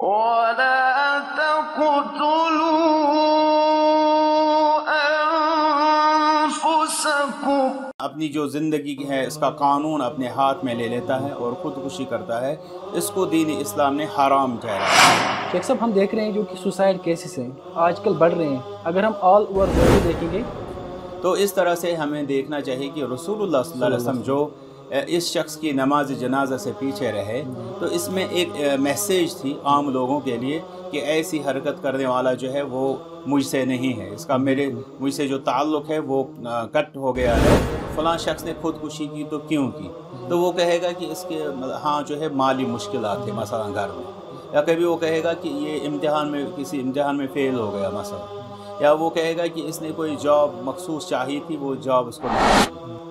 अपनी जो ज़िंदगी है इसका कानून अपने हाथ में ले लेता है और ख़ुदकुशी करता है इसको दीन इस्लाम ने हराम ठहरा शेख साहब हम देख रहे हैं जो कि सुसाइड केसेस हैं आजकल बढ़ रहे हैं अगर हम ऑल ओवर वर्ल्ड देखेंगे तो इस तरह से हमें देखना चाहिए कि रसूलुल्लाह सल्लल्लाहु अलैहि वसल्लम जो इस शख्स की नमाज जनाजा से पीछे रहे तो इसमें एक मैसेज थी आम लोगों के लिए कि ऐसी हरकत करने वाला जो है वो मुझसे नहीं है इसका मेरे मुझसे जो ताल्लुक़ है वो कट हो गया है फ़ला शख्स ने खुदकुशी की तो क्यों की तो वो कहेगा कि इसके हाँ जो है माली मुश्किल थे मसला घर में या कभी वो कहेगा कि ये इम्तहान में किसी इम्तहान में फ़ेल हो गया मसला या वो कहेगा कि इसने कोई जॉब मखसूस चाहिए थी वो जॉब उसको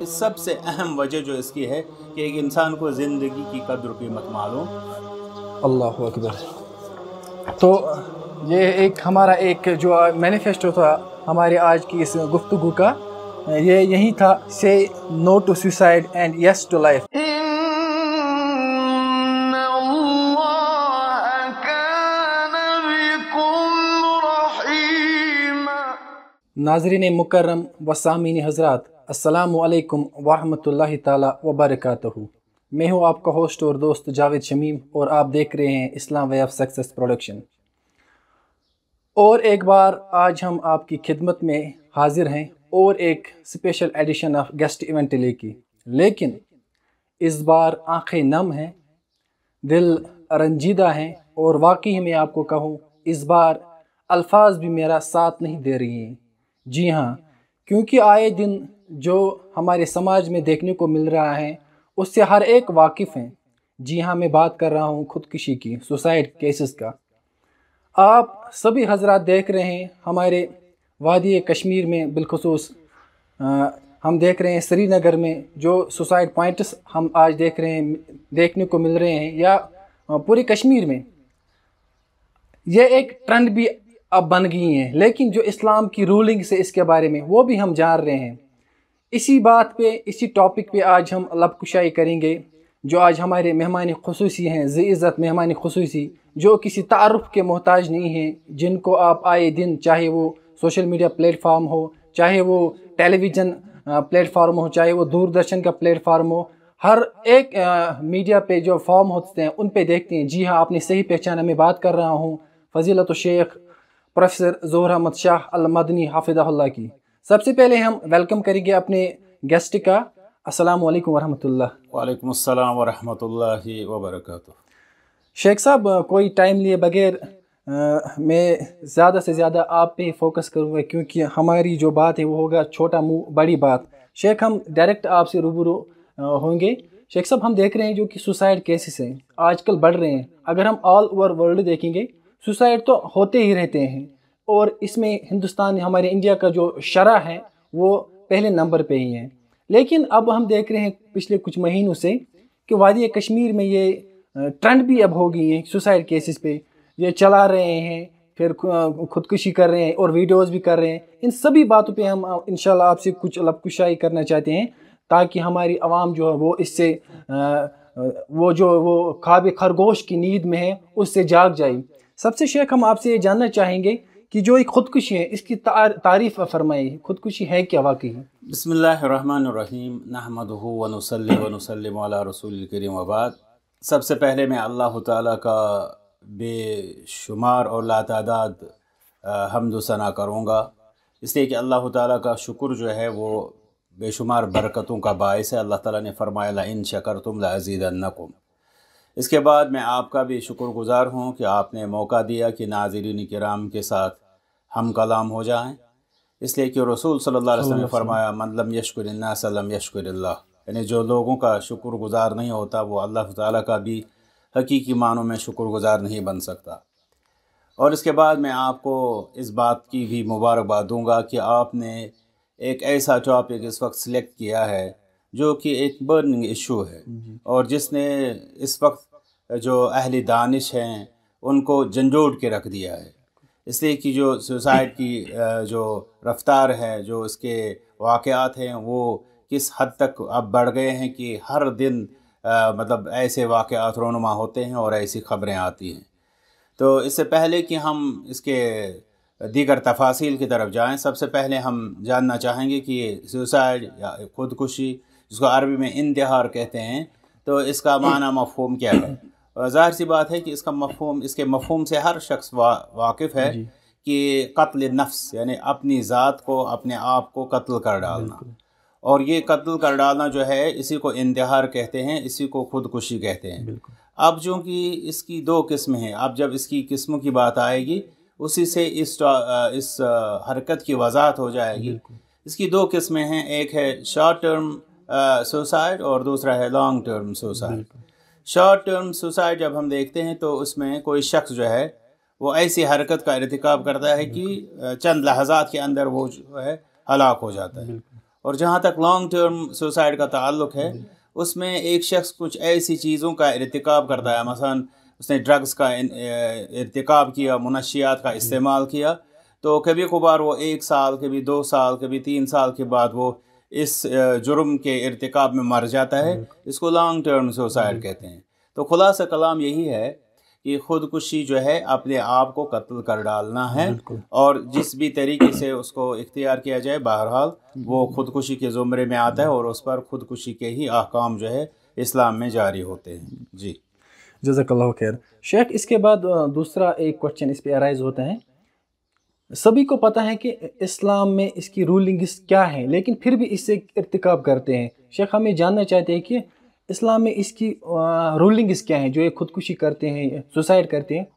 इस सबसे अहम वजह जो इसकी है कि एक इंसान को ज़िंदगी की कदर कीमत मालूम अल्लाह अकबर तो ये एक हमारा एक जो मैनिफेस्टो था हमारे आज की इस गुफ्तु का ये यही था say no to suicide and yes to life नाजरीन मुकर्रम व सामीन हजरात असलकम वरहमल वबरक मैं हूं आपका होस्ट और दोस्त जावेद शमीम और आप देख रहे हैं Islam way of success production और एक बार आज हम आपकी खिदमत में हाजिर हैं और एक special edition of guest event लेके लेकिन इस बार आंखें नम हैं दिल रंजीदा हैं और वाकई मैं आपको कहूँ इस बार अल्फाज भी मेरा साथ नहीं दे रही हैं जी हाँ क्योंकि आए दिन जो हमारे समाज में देखने को मिल रहा है उससे हर एक वाकिफ़ हैं जी हाँ मैं बात कर रहा हूँ खुदकुशी की सुसाइड केसेस का आप सभी हजरात देख रहे हैं हमारे वादी कश्मीर में बिलखसूस हम देख रहे हैं श्रीनगर में जो सुसाइड पॉइंट्स हम आज देख रहे हैं देखने को मिल रहे हैं या पूरी कश्मीर में यह एक ट्रेंड भी अब बन गई हैं लेकिन जो इस्लाम की रूलिंग्स है इसके बारे में वो भी हम जान रहे हैं इसी बात पे इसी टॉपिक पे आज हम लब कुशाई करेंगे जो आज हमारे मेहमान खसूसी हैं जी इज़्ज़त मेहमान खसूसी जो किसी तारफ़ के मोहताज नहीं हैं जिनको आप आए दिन चाहे वो सोशल मीडिया प्लेटफार्म हो चाहे वो टेलीविज़न प्लेटफार्म हो चाहे वो दूरदर्शन का प्लेटफार्म हो हर एक आ, मीडिया पे जो फॉर्म होते हैं उन पे देखते हैं जी हाँ आपने सही पहचान मैं बात कर रहा हूँ फजीलत शेख प्रोफेसर जोहर अहमद शाह अलमदनी हाफिदाल्ला की सबसे पहले हम वेलकम करेंगे अपने गेस्ट का अस्सलाम वालेकुम वरहमतुल्लाह वालेकुम अस्सलाम वरहमतुल्लाहि व शेख साहब कोई टाइम लिए बगैर मैं ज़्यादा से ज़्यादा आप पे फोकस करूँगा क्योंकि हमारी जो बात है वो होगा छोटा मुँह बड़ी बात शेख हम डायरेक्ट आपसे रूबरू होंगे शेख साहब हम देख रहे हैं जो कि सुसाइड केसेस हैं आजकल बढ़ रहे हैं अगर हम ऑल ओवर वर्ल्ड देखेंगे सुसाइड तो होते ही रहते हैं और इसमें हिंदुस्तान हमारे इंडिया का जो शरा है वो पहले नंबर पे ही है लेकिन अब हम देख रहे हैं पिछले कुछ महीनों से कि वादी कश्मीर में ये ट्रेंड भी अब हो गई है सुसाइड केसेस पे ये चला रहे हैं फिर खुदकुशी कर रहे हैं और वीडियोस भी कर रहे हैं इन सभी बातों पे हम इन आपसे कुछ लपकुशाई करना चाहते हैं ताकि हमारी आवाम जो है वो इससे वो जो वो खाब खरगोश की नींद में है उससे जाग जाए सबसे शेख हम आपसे ये जानना चाहेंगे कि जो एक खुदकुशी है इसकी तारीफ़ फरमाई खुदकुशी है क्या वाकई बसमीम नहमद वनसल वनसलम रसूल करीम वबाद सबसे पहले मैं अल्लाह ताला का बेशुमार और लातादाद हमद सना करूँगा इसलिए कि अल्लाह ताला का शुक्र जो है वो बेशुमार बरकतों का बायस है अल्लाह ताला ने फरमाया इन शकर तुम लाजीदन्नकुम इसके बाद मैं आपका भी शुक्रगुजार हूँ कि आपने मौका दिया कि नाजरीन कराम के साथ हम कलाम हो जाएं इसलिए कि रसूल सल्लल्लाहु अलैहि वसल्लम ने फरमाया मतलब यशकुरन्ना सलम यशकुरल्ला यानी जो लोगों का शुक्रगुजार नहीं होता वो अल्लाह ताला का भी हकीकी मानों में शुक्रगुजार नहीं बन सकता और इसके बाद मैं आपको इस बात की भी मुबारकबाद दूंगा कि आपने एक ऐसा टॉपिक इस वक्त सिलेक्ट किया है जो कि एक बर्निंग इशू है और जिसने इस वक्त जो अहल दानिश हैं उनको झंझोड़ के रख दिया है इसलिए कि जो सुसाइड की जो रफ्तार है जो इसके वाक़ात हैं वो किस हद तक अब बढ़ गए हैं कि हर दिन आ, मतलब ऐसे वाक़ात रोनुमा होते हैं और ऐसी ख़बरें आती हैं तो इससे पहले कि हम इसके दीगर तफासिल की तरफ जाएं सबसे पहले हम जानना चाहेंगे कि सुसाइड या ख़ुदकुशी जिसको अरबी में इंतहार कहते हैं तो इसका माना मफहम क्या है ज़ाहिर सी बात है कि इसका मफहम इसके मफहम से हर शख्स वा, वाकिफ़ है कि कत्ल नफ्स यानी अपनी ज़ात को अपने आप को कत्ल कर डालना और ये कत्ल कर डालना जो है इसी को इंतहार कहते हैं इसी को खुदकुशी कहते हैं अब जो कि इसकी दो किस्म हैं अब जब इसकी किस्म की बात आएगी उसी से इस इस हरकत की वजाहत हो जाएगी इसकी दो किस्में हैं एक है शॉर्ट टर्म सुसाइड और दूसरा है long term suicide short term suicide जब हम देखते हैं तो उसमें कोई शख्स जो है वो ऐसी हरकत का इरतकब करता है कि चंद लहजात के अंदर वो जो है हलाक हो जाता है और जहाँ तक लॉन्ग टर्म सुसाइड का ताल्लुक है उसमें एक शख्स कुछ ऐसी चीज़ों का इरतकब करता है मसलन उसने ड्रग्स का इरतकब किया मुनशियात का इस्तेमाल किया तो कभी कभार वो एक साल कभी दो साल कभी तीन साल के बाद वो इस जुर्म के इरतकब में मर जाता है इसको लॉन्ग टर्म सुसाइड कहते हैं तो खुलासा कलाम यही है कि ख़ुदकुशी जो है अपने आप को कत्ल कर डालना है और जिस भी तरीके से उसको इख्तियार किया जाए बहरहाल वो हम्म। ख़ुदकुशी के ज़ुमरे में आता है और उस पर ख़ुदकुशी के ही अहकाम जो है इस्लाम में जारी होते हैं जी जजाकल्ला खैर शेख इसके बाद दूसरा एक क्वेश्चन इस पर अराइज़ होते हैं सभी को पता है कि इस्लाम में इसकी रूलिंग्स क्या है लेकिन फिर भी इससे इरतकब करते हैं शेख हमें जानना चाहते हैं कि इस्लाम में इसकी रूलिंग्स क्या हैं जो ये खुदकुशी करते हैं सुसाइड करते हैं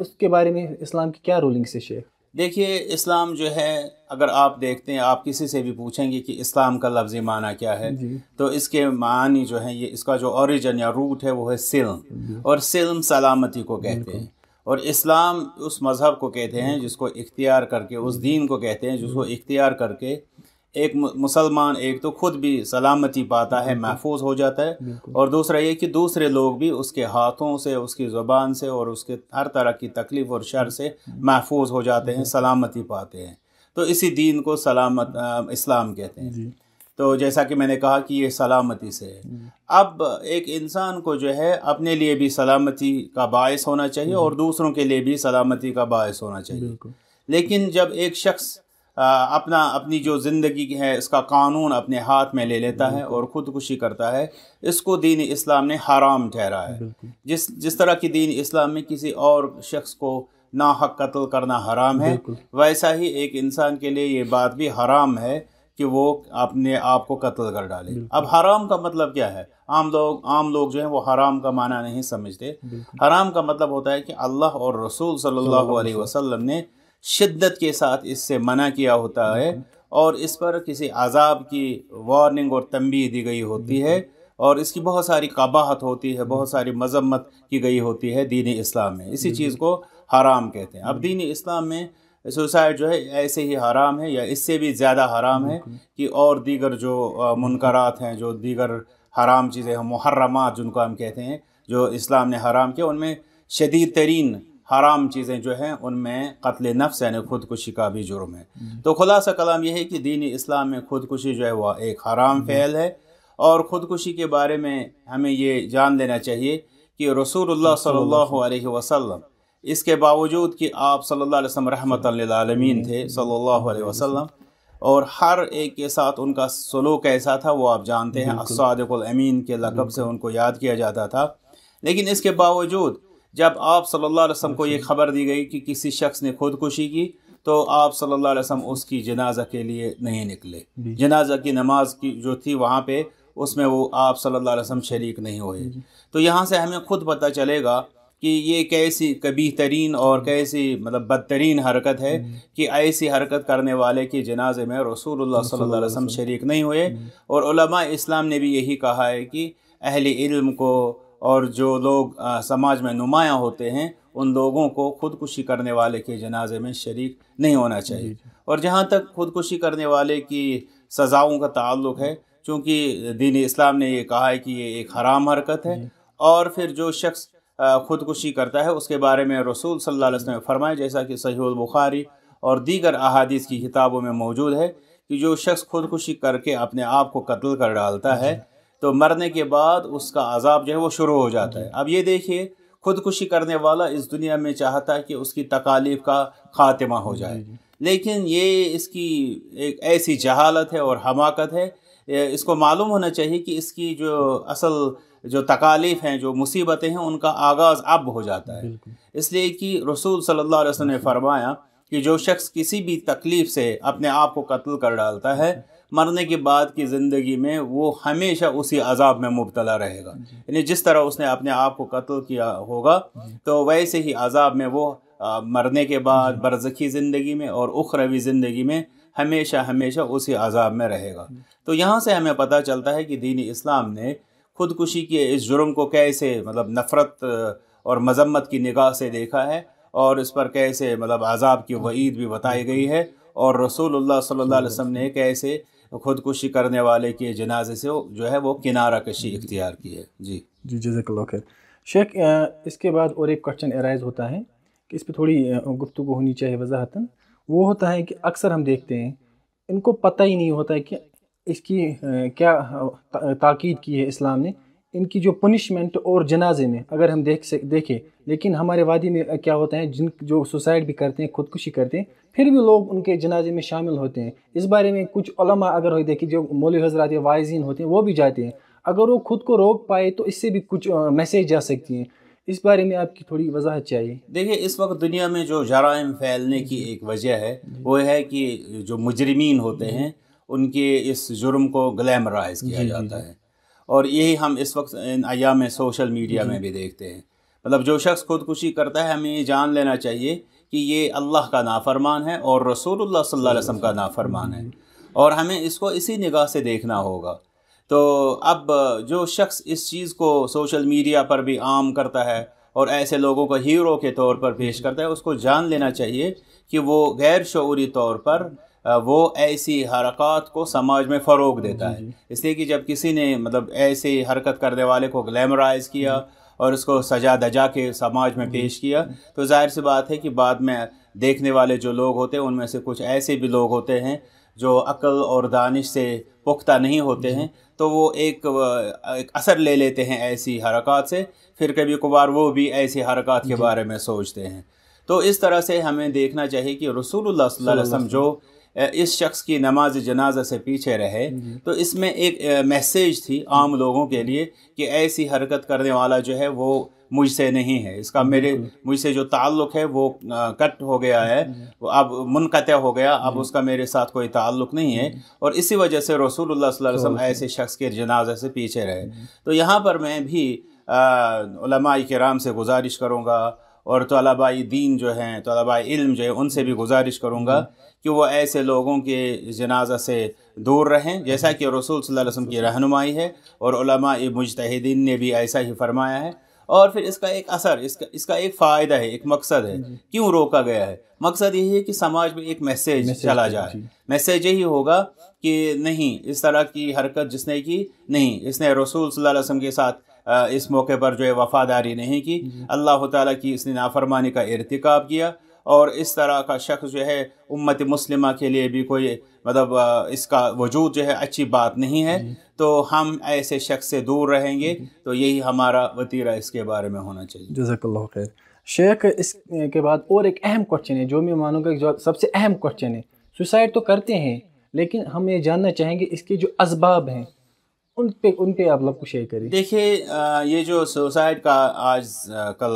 उसके बारे में इस्लाम की क्या रूलिंग्स है शेख देखिए इस्लाम जो है अगर आप देखते हैं आप किसी से भी पूछेंगे कि इस्लाम का लफ्ज़ी माना क्या है तो इसके मानी जो है ये इसका जो ओरिजिन या रूट है वो है सिल्म और सिल्म सलामती को कहते हैं और इस्लाम उस मज़हब को कहते हैं जिसको इख्तियार करके उस दीन को कहते हैं जिसको इख्तियार करके एक मुसलमान एक तो ख़ुद भी सलामती पाता है महफूज हो जाता है और दूसरा ये कि दूसरे लोग भी उसके हाथों से उसकी ज़ुबान से और उसके हर तरह की तकलीफ़ और शर से महफूज हो जाते हैं सलामती पाते हैं तो इसी दीन को सलामत इस्लाम कहते हैं तो जैसा कि मैंने कहा कि ये सलामती से है हम्म। अब एक इंसान को जो है अपने लिए भी सलामती का बायस होना चाहिए हम्म। और दूसरों के लिए भी सलामती का बायस होना चाहिए लेकिन जब एक शख्स अपना अपनी जो ज़िंदगी है इसका कानून अपने हाथ में ले लेता है और ख़ुदकुशी करता है इसको दीन इस्लाम ने हराम ठहरा है जिस जिस तरह की दीन इस्लाम में किसी और शख्स को ना हक कत्ल करना हराम है वैसा ही एक इंसान के लिए ये बात भी हराम है कि वो आपने आपको कत्ल कर डाले अब हराम का मतलब क्या है आम लोग आम लोग जो है वो हराम का माना नहीं समझते हराम का मतलब होता है कि अल्लाह और रसूल सल्लल्लाहु अलैहि वसल्लम ने शिद्दत के साथ इससे मना किया होता है और इस पर किसी अजाब की वार्निंग और तंबी दी गई होती है और इसकी बहुत सारी कबाहत होती है बहुत सारी मजम्मत की गई होती है दीन इस्लाम में इसी चीज़ को हराम कहते हैं अब दीन इस्लाम में सुसाइड जो है ऐसे ही हराम है या इससे भी ज़्यादा हराम है कि और दीगर जो मुनकरात हैं जो दीगर हराम चीज़ें हैं मुहर्रमात जिनको हम कहते हैं जो इस्लाम ने हराम किया उनमें शदीद तरीन हराम चीज़ें जो हैं उनमें कत्ल नफ्स यानी खुदकुशी का भी जुर्म है हम्म। तो खुलासा कलाम यह है कि दीनी इस्लाम में खुदकुशी जो है वह एक हराम हम्म। फ़ैल है और ख़ुदकुशी के बारे में हमें ये जान लेना चाहिए कि रसूलुल्लाह सल्लल्लाहु अलैहि वसल्लम इसके बावजूद कि आप सल्लल्लाहु अलैहि वसल्लम रहमत आलमीन थे सल्लल्लाहु अलैहि वसल्लम और हर एक के साथ उनका सलूक ऐसा था वो आप जानते हैं असादमीन के लकब से उनको याद किया जाता था लेकिन इसके बावजूद जब आप सल्लल्लाहु अलैहि वसल्लम को ये अच्छा। खबर दी गई कि किसी शख्स ने खुदकुशी की तो आप सल्ला वसम उसकी जनाजा के लिए नहीं निकले जनाजा की नमाज की जो थी वहाँ पर उसमें वो आप सल्ला वसम शरीक नहीं हुए तो यहाँ से हमें खुद पता चलेगा कि ये कैसी कभी तरीन और हम्म। कैसी मतलब बदतरीन हरकत है हम्म। कि ऐसी हरकत करने वाले के जनाजे में रसूल सल्लम शरीक नहीं हुए हम्म। और इस्लाम ने भी यही कहा है कि अहल इल्म को और जो लोग समाज में नुमायाँ होते हैं उन लोगों को खुदकुशी करने वाले के जनाजे में शरीक नहीं होना चाहिए और जहाँ तक खुदकुशी करने वाले की सज़ाओं का ताल्लुक़ है चूँकि दीन इस्लाम ने ये कहा है कि ये एक हराम हरकत है और फिर जो शख्स ख़ुदकुशी करता है उसके बारे में रसूल सल्लल्लाहु अलैहि वसल्लम ने फरमाया जैसा कि सही बुखारी और दीगर अहादीस की किताबों में मौजूद है कि जो शख्स खुदकुशी करके अपने आप को कत्ल कर डालता है तो मरने के बाद उसका अजाब जो है वो शुरू हो जाता है अब ये देखिए खुदकुशी करने वाला इस दुनिया में चाहता है कि उसकी तकालीफ का खात्मा हो जाए लेकिन ये इसकी एक ऐसी जहालत है और हमाकत है इसको मालूम होना चाहिए कि इसकी जो असल जो तकालीफ हैं जो मुसीबतें हैं उनका आगाज़ अब हो जाता है इसलिए कि रसूल सल्लल्लाहु अलैहि वसल्लम ने फरमाया कि जो शख्स किसी भी तकलीफ़ से अपने आप को कत्ल कर डालता है मरने के बाद की ज़िंदगी में वो हमेशा उसी अजाब में मुबतला रहेगा यानी जिस तरह उसने अपने आप को कत्ल किया होगा तो वैसे ही अजाब में वो आ, मरने के बाद बरज़खी ज़िंदगी में और उखरवी ज़िंदगी में हमेशा हमेशा उसी अजाब में रहेगा तो यहाँ से हमें पता चलता है कि दीन इस्लाम ने खुदकुशी के इस जुर्म को कैसे मतलब नफ़रत और मजम्मत की निगाह से देखा है और इस पर कैसे मतलब आज़ाब की वईद भी बताई गई है और रसूलुल्लाह सल्लल्लाहु अलैहि वसल्लम ने कैसे खुदकुशी करने वाले के जनाजे से जो है वो किनारा कशी इख्तियार की है जी जी जजाकल्ला खैर शेख इसके बाद और एक क्वेश्चन एराइज होता है कि इस पर थोड़ी गुफ्तु होनी चाहिए वजाहतन वो होता है कि अक्सर हम देखते हैं इनको पता ही नहीं होता है कि इसकी क्या ताक़ीद की है इस्लाम ने इनकी जो पनिशमेंट और जनाजे में अगर हम देख सक देखें लेकिन हमारे वादी में क्या होता है जिन जो सुसाइड भी करते हैं खुदकुशी करते हैं फिर भी लोग उनके जनाजे में शामिल होते हैं इस बारे में कुछ ओलमा अगर हो देखिए जो मोल हजरात या वायजीन होते हैं वो भी जाते हैं अगर वो खुद को रोक पाए तो इससे भी कुछ मैसेज जा सकती हैं इस बारे में आपकी थोड़ी वजाहत चाहिए देखिए इस वक्त दुनिया में जो जराइम फैलने की एक वजह है वो है कि जो मुजरमीन होते हैं उनके इस जुर्म को ग्लैमराइज किया जाता है और यही हम इस वक्त इन अया में सोशल मीडिया में भी देखते हैं मतलब जो शख्स खुदकुशी करता है हमें ये जान लेना चाहिए कि ये अल्लाह का नाफरमान है और रसूलुल्लाह सल्लल्लाहु अलैहि वसल्लम का नाफरमान है और हमें इसको इसी निगाह से देखना होगा तो अब जो शख्स इस चीज़ को सोशल मीडिया पर भी आम करता है और ऐसे लोगों को हीरो के तौर पर पेश करता है उसको जान लेना चाहिए कि वो गैर शूरी तौर पर वो ऐसी हरकत को समाज में फ़रोग देता है इसलिए कि जब किसी ने मतलब ऐसे हरकत करने वाले को ग्लैमराइज किया और उसको सजा दजा के समाज में पेश किया तो जाहिर सी बात है कि बाद में देखने वाले जो लोग होते हैं उनमें से कुछ ऐसे भी लोग होते हैं जो अक्ल और दानिश से पुख्ता नहीं होते हैं तो वो एक, एक असर ले लेते हैं ऐसी हरकत से फिर कभी कभार वो भी ऐसी हरकत के बारे में सोचते हैं तो इस तरह से हमें देखना चाहिए कि रसूल सल्लल्लाहु अलैहि वसल्लम जो इस शख्स की नमाज जनाजा से पीछे रहे तो इसमें एक मैसेज थी आम लोगों के लिए कि ऐसी हरकत करने वाला जो है वो मुझसे नहीं है इसका मेरे मुझसे जो ताल्लुक़ है वो कट हो गया है अब मुनक़ हो गया अब उसका मेरे साथ कोई ताल्लुक़ नहीं है और इसी वजह से रसूलुल्लाह सल्लल्लाहु अलैहि वसल्लम ऐसे शख्स के जनाजे से पीछे रहे तो यहाँ पर मैं भी के राम से गुजारिश करूँगा और तलबा दीन जो हैं तलबा इल्म जो है उनसे भी गुजारिश करूँगा कि वो ऐसे लोगों के जनाजा से दूर रहें जैसा कि रसूल सल्लल्लाहु वसम की रहनुमाई है और मुजतहदीन ने भी ऐसा ही फरमाया है और फिर इसका एक असर इसका इसका एक फ़ायदा है एक मकसद है क्यों रोका गया है मकसद यही है कि समाज में एक मैसेज चला जाए मैसेज यही होगा कि नहीं इस तरह की हरकत जिसने की नहीं इसने रसूल सल्लल्लाहु अलैहि के साथ इस मौके पर जो है वफादारी नहीं की अल्लाह ताला की इसने नाफरमानी का इरतिकाब किया और इस तरह का शख्स जो है उम्मत मुस्लिमा के लिए भी कोई मतलब इसका वजूद जो है अच्छी बात नहीं है तो हम ऐसे शख्स से दूर रहेंगे तो यही हमारा वतीरा इसके बारे में होना चाहिए जजाकल्ला खैर शेख इसके बाद और एक अहम क्वेश्चन है जो मैं मानूँगा जो सबसे अहम क्वेश्चन है सुसाइड तो करते हैं लेकिन हम ये जानना चाहेंगे इसके जो इसबाब हैं उन पे उन पे आप लोग कुछ शेयर करिए देखिए ये जो सुसाइड का आज कल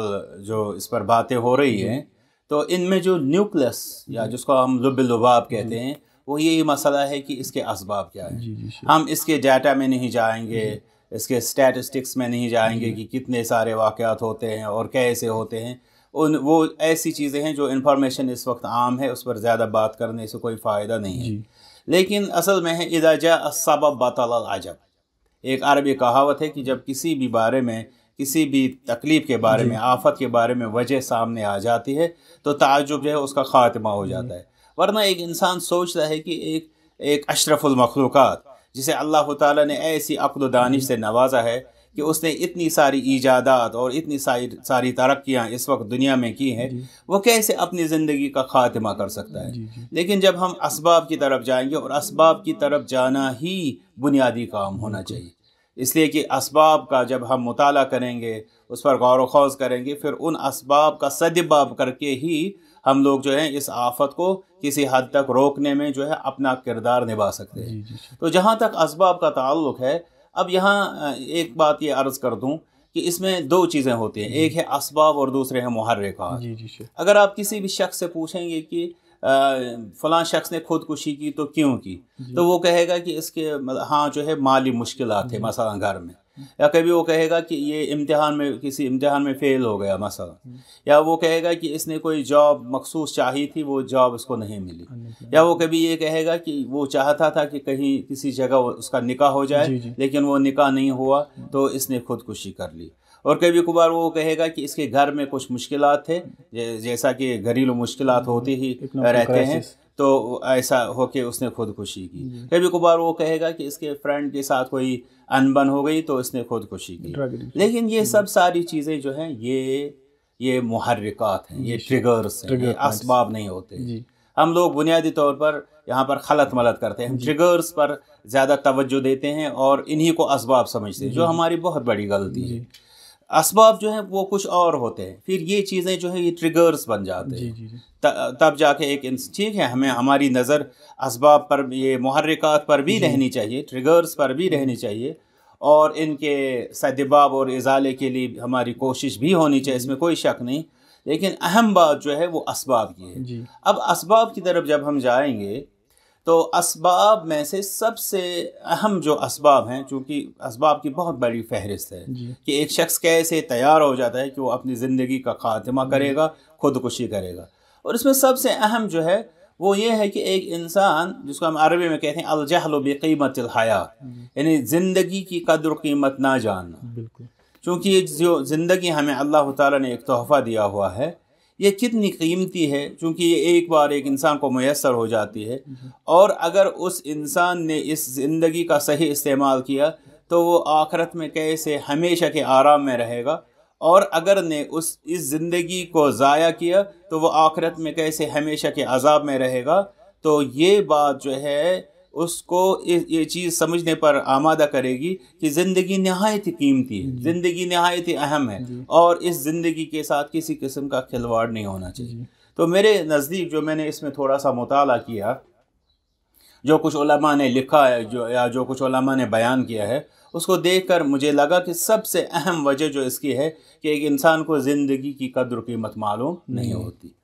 जो इस पर बातें हो रही हैं तो इनमें जो न्यूक्लियस या जिसको हम लुब लुबाब कहते हैं वो यही मसला है कि इसके इसबाब क्या है हम इसके डाटा में नहीं जाएंगे इसके स्टैटिस्टिक्स में नहीं जाएंगे कि कितने सारे वाक़ होते हैं और कैसे होते हैं उन वो ऐसी चीज़ें हैं जो इन्फॉर्मेशन इस वक्त आम है उस पर ज़्यादा बात करने से कोई फ़ायदा नहीं है लेकिन असल में है इदाजा सबब बतल अजब एक अरबी कहावत है कि जब किसी भी बारे में किसी भी तकलीफ़ के बारे में आफत के बारे में वजह सामने आ जाती है तो ताजुब जो है उसका ख़ात्मा हो जाता हम्म। है वरना एक इंसान सोचता है कि एक एक अशरफुलमखलूक जिसे अल्लाह ताला ने ऐसी अकल दानिश से नवाजा है कि उसने इतनी सारी ईजादात और इतनी सारी सारी तरक्याँ इस वक्त दुनिया में की हैं वो कैसे अपनी ज़िंदगी का ख़ात्मा कर सकता है लेकिन जब हम इसबाब की तरफ जाएंगे और इसबाब की तरफ जाना ही बुनियादी काम होना चाहिए इसलिए कि इसबाब का जब हम मुताल करेंगे उस पर गौर वौज़ करेंगे फिर उन इसबाब का सदबाब करके ही हम लोग जो है इस आफत को किसी हद तक रोकने में जो है अपना किरदार निभा सकते हैं तो जहाँ तक इसबाब का ताल्लुक है अब यहाँ एक बात ये अर्ज़ कर दूँ कि इसमें दो चीज़ें होती हैं एक है इसबाब और दूसरे हैं मुहर्रिका अगर आप किसी भी शख्स से पूछेंगे कि फलां शख्स ने खुदकुशी की तो क्यों की तो वो कहेगा कि इसके हाँ जो है माली मुश्किल थे मसला घर में या कभी वो कहेगा कि ये इम्तहान में किसी इम्तहान में फ़ेल हो गया मसला या वो कहेगा कि इसने कोई जॉब मखसूस चाही थी वो जॉब उसको नहीं मिली हाँ, या वो कभी ये कहेगा कि वो चाहता था कि कहीं किसी जगह उसका निकाह हो जाए लेकिन वो निकाह नहीं हुआ हाँ। तो इसने खुदकुशी कर ली और कभी कभार वो कहेगा कि इसके घर में कुछ मुश्किल थे जैसा कि घरेलू मुश्किल हम्म, होती ही तो रहते हैं तो ऐसा होके उसने खुदकुशी की कभी कभार वो कहेगा कि इसके फ्रेंड के साथ कोई अनबन हो गई तो इसने खुदकुशी की लेकिन ये हम्म। सब सारी चीज़ें जो हैं ये ये मुहर्रिकात हैं ये ट्रिगर्स हैं इसबाब नहीं होते हम लोग बुनियादी तौर पर यहाँ पर खलत मलत करते हैं ट्रिगर्स पर ज़्यादा तवज्जो देते हैं और इन्हीं को इसबाब समझते हैं जो हमारी बहुत बड़ी गलती है इसबाब जो है वो कुछ और होते हैं फिर ये चीज़ें जो है ये ट्रिगर्स बन जाते हैं तब जाके एक ठीक है हमें हमारी नज़र इसबाब पर ये महरक़ात पर भी रहनी चाहिए ट्रिगर्स पर भी रहनी चाहिए और इनके सदबाब और इजाले के लिए हमारी कोशिश भी होनी चाहिए इसमें कोई शक नहीं लेकिन अहम बात जो है वो इसबाब की है अब इसबाब की तरफ जब हम जाएंगे तो इसबाब में से सबसे अहम जो इसबाब हैं चूँकि इसबाब की बहुत बड़ी फहरिस्त है कि एक शख्स कैसे तैयार हो जाता है कि वो अपनी ज़िंदगी का खात्मा करेगा खुदकुशी करेगा और इसमें सबसे अहम जो है वो ये है कि एक इंसान जिसको हम अरबी में कहते हैं अलजहल बीमत हया यानी ज़िंदगी की कदर कीमत ना जानना बिल्कुल चूँकि जो ज़िंदगी हमें अल्लाह ताला ने एक तोहफ़ा दिया हुआ है ये कितनी कीमती है क्योंकि ये एक बार एक इंसान को मैसर हो जाती है और अगर उस इंसान ने इस ज़िंदगी का सही इस्तेमाल किया तो वो आखरत में कैसे हमेशा के आराम में रहेगा और अगर ने उस इस ज़िंदगी को ज़ाया किया तो वो आखरत में कैसे हमेशा के अजाब में रहेगा तो ये बात जो है उसको ये ये चीज़ समझने पर आमादा करेगी कि ज़िंदगी नहायत ही कीमती है ज़िंदगी नहायत ही अहम है और इस ज़िंदगी के साथ किसी किस्म का खिलवाड़ नहीं होना चाहिए तो मेरे नज़दीक जो मैंने इसमें थोड़ा सा मताल किया जो कुछ ओलमा ने लिखा है जो या जो कुछ ओलमा ने बयान किया है उसको देख कर मुझे लगा कि सबसे अहम वजह जो इसकी है कि एक इंसान को ज़िंदगी की कदर कीमत मालूम नहीं होती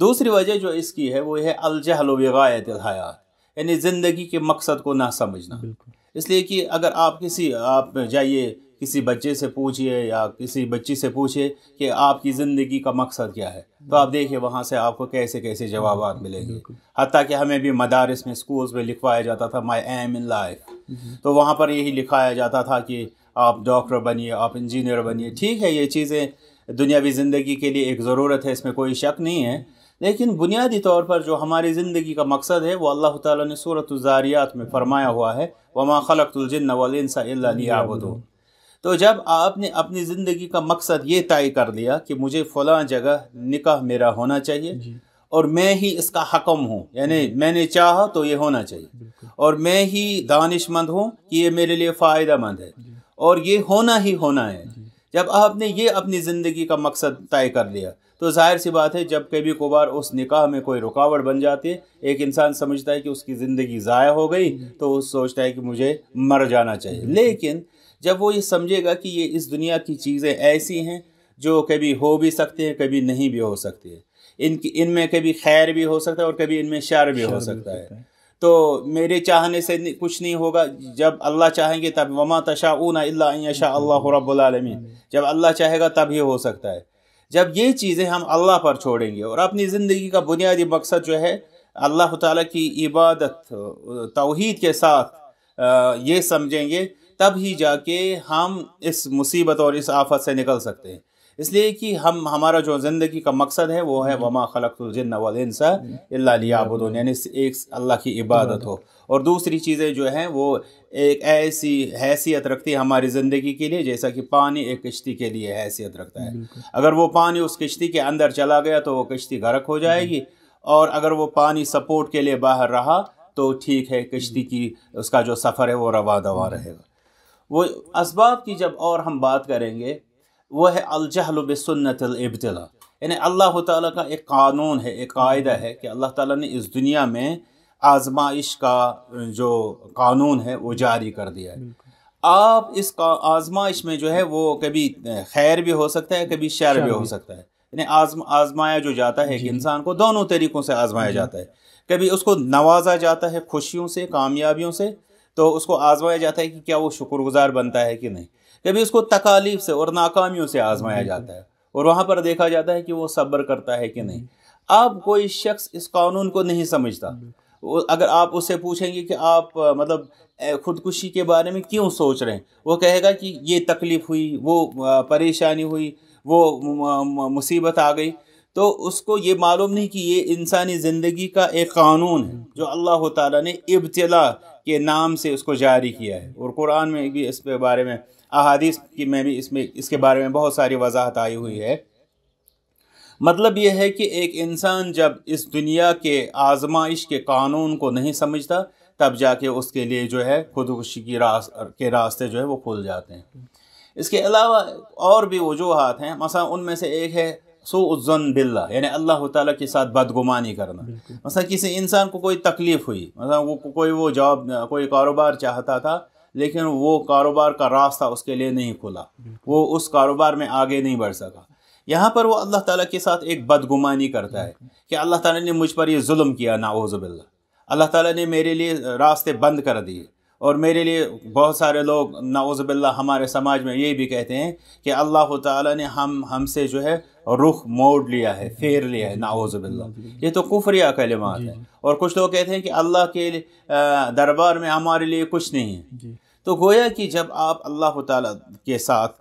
दूसरी वजह जो इसकी है वो है अलजहल वायत हयात यानी ज़िंदगी के मकसद को ना समझना इसलिए कि अगर आप किसी आप जाइए किसी बच्चे से पूछिए या किसी बच्ची से पूछिए कि आपकी ज़िंदगी का मकसद क्या है तो आप देखिए वहाँ से आपको कैसे कैसे जवाब मिलेंगे हती कि हमें भी मदारस में स्कूल्स में लिखवाया जाता था माई एम इन लाइफ तो वहाँ पर यही लिखाया जाता था कि आप डॉक्टर बनिए आप इंजीनियर बनिए ठीक है ये चीज़ें दुनियावी ज़िंदगी के लिए एक ज़रूरत है इसमें कोई शक नहीं है लेकिन बुनियादी तौर पर जो हमारी ज़िंदगी का मकसद है वो अल्लाह ताला ने सूरत ज़ारियात में फरमाया हुआ है वमा खलकतुलजन वलिनसाबदो तो जब आपने अपनी ज़िंदगी का मकसद ये तय कर लिया कि मुझे फ़लाँ जगह निकाह मेरा होना चाहिए और मैं ही इसका हकम हूँ यानी मैंने चाहा तो ये होना चाहिए और मैं ही दानिशमंद हूँ कि ये मेरे लिए फ़ायदा मंद है और ये होना ही होना है जब आपने ये अपनी ज़िंदगी का मकसद तय कर लिया तो जाहिर सी बात है जब कभी कबार उस निकाह में कोई रुकावट बन जाती है एक इंसान समझता है कि उसकी ज़िंदगी ज़ाया हो गई तो वो सोचता है कि मुझे मर जाना चाहिए हम्म। लेकिन जब वो ये समझेगा कि ये इस दुनिया की चीज़ें ऐसी हैं जो कभी हो भी सकती हैं कभी नहीं भी हो सकती है इनकी इनमें कभी खैर भी हो सकता है और कभी इनमें शर भी हो सकता है तो मेरे चाहने से कुछ नहीं होगा जब अल्लाह चाहेंगे तब वमा तशाऊन अल्लाशा अल्लाह रबालमीन जब अल्लाह चाहेगा तब ही हो सकता है जब ये चीज़ें हम अल्लाह पर छोड़ेंगे और अपनी ज़िंदगी का बुनियादी मकसद जो है अल्लाह ताला की इबादत तोहद के साथ ये समझेंगे तब ही जाके हम इस मुसीबत और इस आफत से निकल सकते हैं इसलिए कि हम हमारा जो ज़िंदगी का मकसद है वो है हम्म। वमा खलकतुलजन वलसा अल्लाबुदन यानी एक अल्लाह की इबादत हो और दूसरी चीज़ें जो हैं वो एक ऐसी हैसियत रखती है हमारी ज़िंदगी के लिए जैसा कि पानी एक किश्ती के लिए हैसियत रखता है अगर वो पानी उस किश्ती के अंदर चला गया तो वो किश्ती गर्क हो जाएगी हम्म। और अगर वो पानी सपोर्ट के लिए बाहर रहा तो ठीक है किश्ती हम्म। की उसका जो सफ़र है वो रवा दवा रहेगा वो इसबाब की जब और हम बात करेंगे वह है अलजहल यानी अल्लाह ताला का एक कानून है एक कायदा है कि अल्लाह ताला ने इस दुनिया में आजमाइश का जो कानून है वो जारी कर दिया है आप इस आजमाइश में जो है वो कभी खैर भी हो सकता है कभी शर भी हो सकता है यानी आजम आजमाया जो जाता है कि इंसान को दोनों तरीक़ों से आजमाया जाता है कभी उसको नवाजा जाता है खुशियों से कामयाबियों से तो उसको आजमाया जाता है कि क्या वो शुक्रगुजार बनता है कि नहीं कभी उसको तकालीफ से और नाकामियों से आजमाया जाता है और वहाँ पर देखा जाता है कि वो सब्र करता है कि नहीं अब कोई शख्स इस कानून को नहीं समझता अगर आप उससे पूछेंगे कि आप मतलब खुदकुशी के बारे में क्यों सोच रहे हैं वो कहेगा कि ये तकलीफ़ हुई वो परेशानी हुई वो मुसीबत आ गई तो उसको ये मालूम नहीं कि ये इंसानी ज़िंदगी का एक कानून है जो अल्लाह ताला ने इब्तला के नाम से उसको जारी किया है और कुरान में भी इस बारे में अहादीस की में भी इसमें इसके बारे में बहुत सारी वजाहत आई हुई है मतलब यह है कि एक इंसान जब इस दुनिया के आजमाइश के कानून को नहीं समझता तब जाके उसके लिए जो है खुदकुशी की रास के रास्ते जो है वो खुल जाते हैं इसके अलावा और भी वजूहत हैं मसा उनमें से एक है उज़्ज़न बिल्ला यानी अल्लाह ताला के साथ बदगुमानी करना मसा किसी इंसान को कोई तकलीफ़ हुई मसा वो कोई वो जॉब कोई कारोबार चाहता था लेकिन वो कारोबार का रास्ता उसके लिए नहीं खुला वो उस कारोबार में आगे नहीं बढ़ सका यहाँ पर वो अल्लाह ताला के साथ एक बदगुमानी करता है कि अल्लाह ताला ने मुझ पर ये जुल्म किया नाउज़बिल्ला अल्लाह ताला ने मेरे लिए रास्ते बंद कर दिए और मेरे लिए बहुत सारे लोग नाउज़बिल्ला हमारे समाज में ये भी कहते हैं कि अल्लाह ताला ने हम हमसे जो है रुख मोड़ लिया है फेर लिया है नाउज़बिल्ला ये तो कुफरिया कलमात है और कुछ लोग कहते हैं कि अल्लाह के दरबार में हमारे लिए कुछ नहीं है तो गोया कि जब आप अल्लाह ताला के साथ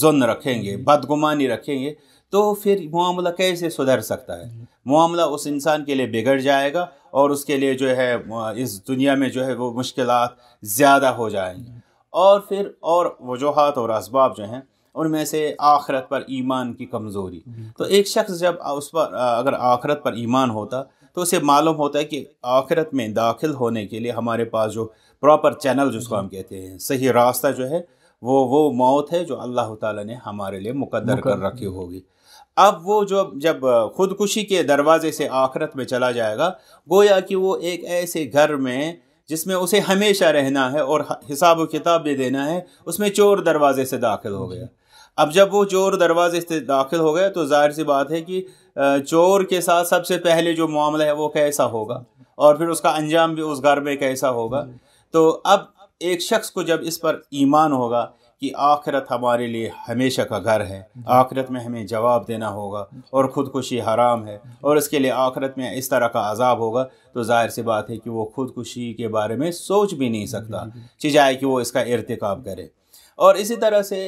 सुन रखेंगे बदगुमानी रखेंगे तो फिर मामला कैसे सुधर सकता है मामला उस इंसान के लिए बिगड़ जाएगा और उसके लिए जो है इस दुनिया में जो है वो मुश्किल ज़्यादा हो जाएंगी और फिर और वजूहत और इसबाब जो हैं उनमें से आखरत पर ईमान की कमज़ोरी तो एक शख्स जब उस पर अगर आखरत पर ईमान होता तो उसे मालूम होता है कि आखिरत में दाखिल होने के लिए हमारे पास जो प्रॉपर चैनल जिसको हम कहते हैं सही रास्ता जो है वो वो मौत है जो अल्लाह ताला ने हमारे लिए मुकद्दर कर रखी होगी अब वो जो जब खुदकुशी के दरवाजे से आखरत में चला जाएगा गोया कि वो एक ऐसे घर में जिसमें उसे हमेशा रहना है और हिसाब किताब भी देना है उसमें चोर दरवाजे से दाखिल हो गया अब जब वो चोर दरवाजे से दाखिल हो गया तो जाहिर सी बात है कि चोर के साथ सबसे पहले जो मामला है वो कैसा होगा और फिर उसका अंजाम भी उस घर में कैसा होगा तो अब एक शख्स को जब इस पर ईमान होगा कि आखिरत हमारे लिए हमेशा का घर है आखिरत में हमें जवाब देना होगा और ख़ुदकुशी हराम है और इसके लिए आखिरत में इस तरह का अजाब होगा तो ज़ाहिर सी बात है कि वो ख़ुदकुशी के बारे में सोच भी नहीं सकता चिजाए कि वो इसका इरतकब करे और इसी तरह से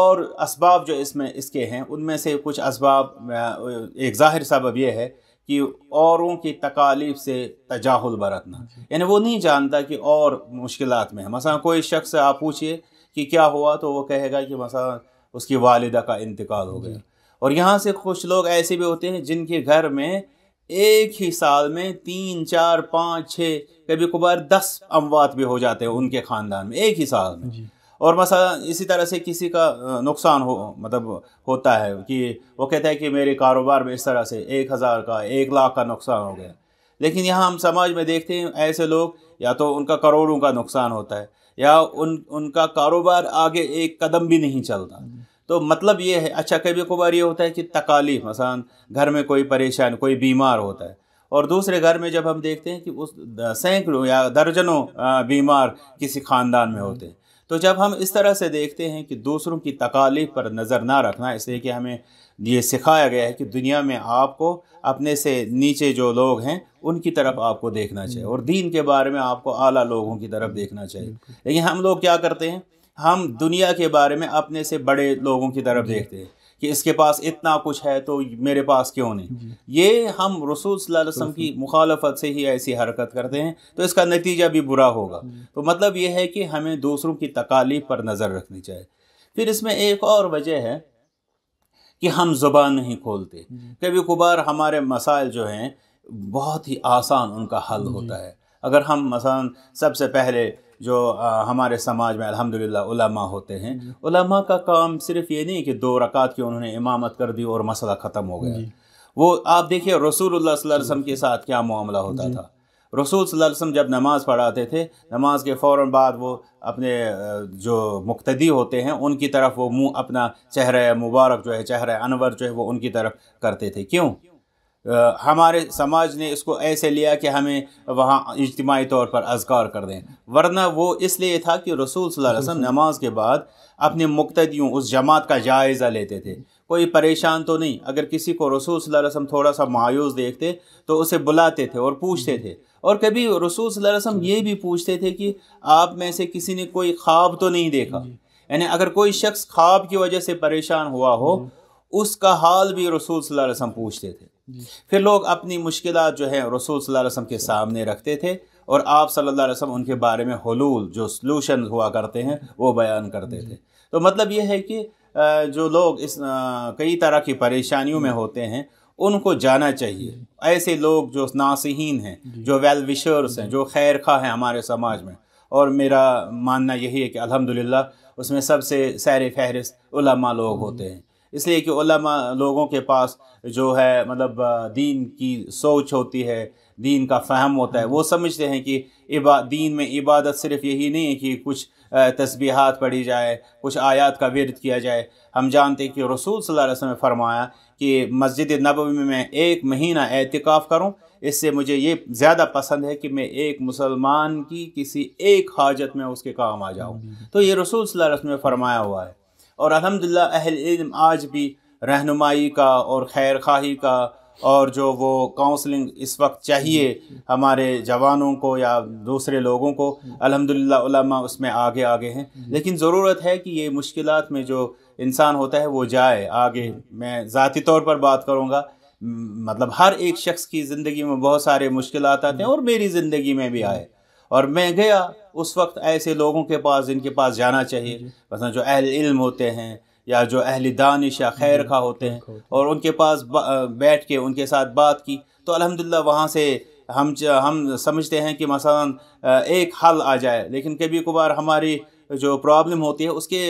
और इसबाब जो इसमें इसके हैं उनमें से कुछ इसबाब एक ज़ाहिर सबब यह है कि औरों की तकालीफ से तजाहुल बरतना यानी वो नहीं जानता कि और मुश्किल में है मसा कोई शख्स आप पूछिए कि क्या हुआ तो वो कहेगा कि मसा उसकी वालदा का इंतकाल हो गया और यहाँ से कुछ लोग ऐसे भी होते हैं जिनके घर में एक ही साल में तीन चार पाँच छः कभी कभार दस अमवात भी हो जाते हैं उनके ख़ानदान में एक ही साल में और मसा इसी तरह से किसी का नुकसान हो मतलब होता है कि वो कहता है कि मेरे कारोबार में इस तरह से एक हज़ार का एक लाख का नुकसान हो गया लेकिन यहाँ हम समाज में देखते हैं ऐसे लोग या तो उनका करोड़ों का नुकसान होता है या उन उनका कारोबार आगे एक कदम भी नहीं चलता तो मतलब ये है अच्छा कभी कभार ये होता है कि तकालीफ मसान घर में कोई परेशान कोई बीमार होता है और दूसरे घर में जब हम देखते हैं कि उस सैकड़ों या दर्जनों बीमार किसी ख़ानदान में होते हैं तो जब हम इस तरह से देखते हैं कि दूसरों की तकालीफ पर नज़र ना रखना इसलिए कि हमें ये सिखाया गया है कि दुनिया में आपको अपने से नीचे जो लोग हैं उनकी तरफ आपको देखना चाहिए और दीन के बारे में आपको आला लोगों की तरफ देखना चाहिए लेकिन हम लोग क्या करते हैं हम दुनिया के बारे में अपने से बड़े लोगों की तरफ देखते हैं कि इसके पास इतना कुछ है तो मेरे पास क्यों नहीं ये हम रसूल वसम की मुखालफत से ही ऐसी हरकत करते हैं तो इसका नतीजा भी बुरा होगा तो मतलब ये है कि हमें दूसरों की तकालीफ पर नज़र रखनी चाहिए फिर इसमें एक और वजह है कि हम ज़ुबान नहीं खोलते कभी कभार हमारे मसाइल जो हैं बहुत ही आसान उनका हल होता है अगर हम मसान सबसे पहले जो आ, हमारे समाज में अलहमदिल्लामा होते हैं उलमा का काम सिर्फ ये नहीं कि दो रकात की उन्होंने इमामत कर दी और मसला ख़त्म हो गया वो आप देखिए रसूल वसम के साथ क्या मामला होता था रसूल वसम जब नमाज़ पढ़ाते थे नमाज के फ़ौर बाद वो अपने जो मुक्तदी होते हैं उनकी तरफ वो मुँह अपना चेहरा मुबारक जो है चेहरा अनवर जो है वो उनकी तरफ करते थे क्यों आ, हमारे समाज ने इसको ऐसे लिया कि हमें वहाँ इजतमाही तौर पर अजगार कर दें वरना वो इसलिए था कि रसूल वसम नमाज के बाद अपने मुक्तियों उस जमात का जायज़ा लेते थे कोई परेशान तो नहीं अगर किसी को रसूल वसम थोड़ा सा मायूस देखते तो उसे बुलाते थे और पूछते थे और कभी रसूल रसम ये भी पूछते थे कि आप में से किसी ने कोई ख्वाब तो नहीं देखा यानी अगर कोई शख्स ख्वाब की वजह से परेशान हुआ हो उसका हाल भी रसूल वसम पूछते थे फिर लोग अपनी मुश्किल जो है रसूल सल्लल्लाहु अलैहि वसल्लम के सामने रखते थे और आप सल्लल्लाहु अलैहि वसल्लम उनके बारे में हलूल जो सलूशन हुआ करते हैं वो बयान करते थे तो मतलब ये है कि जो लोग इस कई तरह की परेशानियों में होते हैं उनको जाना चाहिए ऐसे लोग जो नासहीन हैं जो वेल विशर्स हैं जो खैर खा हैं हमारे समाज में और मेरा मानना यही है कि अलहमदिल्ला उसमें सबसे सैर फहरिस्त लोग होते हैं इसलिए कि उलमा लोगों के पास जो है मतलब दीन की सोच होती है दीन का फ़हम होता है वो समझते हैं कि इबा दीन में इबादत सिर्फ यही नहीं है कि कुछ तस्बीहात पढ़ी जाए कुछ आयात का विरद किया जाए हम जानते हैं कि रसूल सल्लल्लाहु अलैहि वसल्लम ने फरमाया कि मस्जिद नबवी में मैं एक महीना एहतिकाफ़ करूं इससे मुझे ये ज़्यादा पसंद है कि मैं एक मुसलमान की किसी एक हाजत में उसके काम आ जाऊँ तो ये रसूल सल्लल्लाहु अलैहि वसल्लम ने फरमाया हुआ है और अलहमदिल्ला अहल इल्म आज भी रहनुमाई का और खैर खाही का और जो वो काउंसलिंग इस वक्त चाहिए हमारे जवानों को या दूसरे लोगों को उलमा उसमें आगे आगे हैं लेकिन ज़रूरत है कि ये मुश्किल में जो इंसान होता है वो जाए आगे मैं ज़ाती तौर पर बात करूँगा मतलब हर एक शख्स की ज़िंदगी में बहुत सारे मुश्किल आते हैं और मेरी ज़िंदगी में भी आए और मैं गया उस वक्त ऐसे लोगों के पास जिनके पास जाना चाहिए मतलब जो अहल इल्म होते हैं या जो अहल दानिश या खैर खा होते हैं और उनके पास बैठ के उनके साथ बात की तो अलहमदिल्ला वहाँ से हम हम समझते हैं कि मसलन एक हल आ जाए लेकिन कभी कभार हमारी जो प्रॉब्लम होती है उसके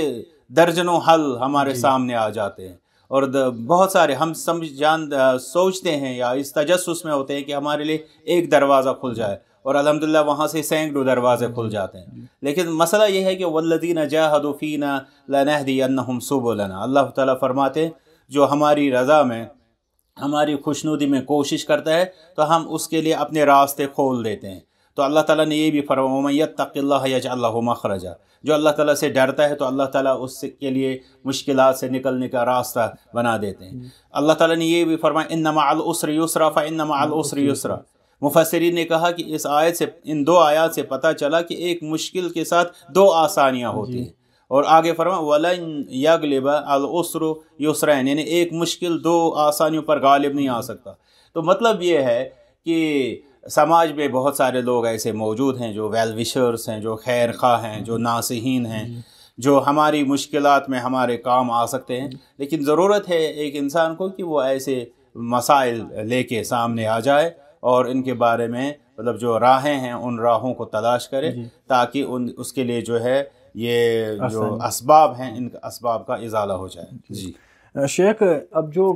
दर्जनों हल हमारे सामने आ जाते हैं और बहुत सारे हम समझ जान सोचते हैं या इस तजस में होते हैं कि हमारे लिए एक दरवाज़ा खुल जाए और अलहमदिल्ला वहाँ से सैकड़ों दरवाज़े खुल जाते हैं लेकिन मसला यह है कि वल्लिन लनहदी अन्नहुम सुबोलना अल्लाह ताला फरमाते हैं जो हमारी रज़ा में हमारी खुशनुदी में कोशिश करता है तो हम उसके लिए अपने रास्ते खोल देते हैं तो अल्लाह ताला ने ये भी फरमायत तक़ल्ला मखरजा जो अल्लाह ताला से डरता है तो अल्लाह ताला उसके लिए मुश्किल से निकलने का रास्ता बना देते हैं अल्लाह ताला ने ये भी फरमाया इन नमाल उसर युसरा फ़ा इन नमाल उसर मुफसरीन ने कहा कि इस आयत से इन दो आयात से पता चला कि एक मुश्किल के साथ दो आसानियाँ होती हैं और आगे फरमा वलन यगलिबा उसरो युसरैन यानी एक मुश्किल दो आसानियों पर गालिब नहीं आ सकता तो मतलब ये है कि समाज में बहुत सारे लोग ऐसे मौजूद हैं जो वेलविशर्स हैं जो खैर खा हैं जो नासहीन हैं जो हमारी मुश्किल में हमारे काम आ सकते हैं लेकिन ज़रूरत है एक इंसान को कि वो ऐसे मसाइल लेके सामने आ जाए और इनके बारे में मतलब जो राहें हैं उन राहों को तलाश करें ताकि उन उसके लिए जो है ये जो इसबाब हैं इन इसबाब का इजाला हो जाए जी शेख अब जो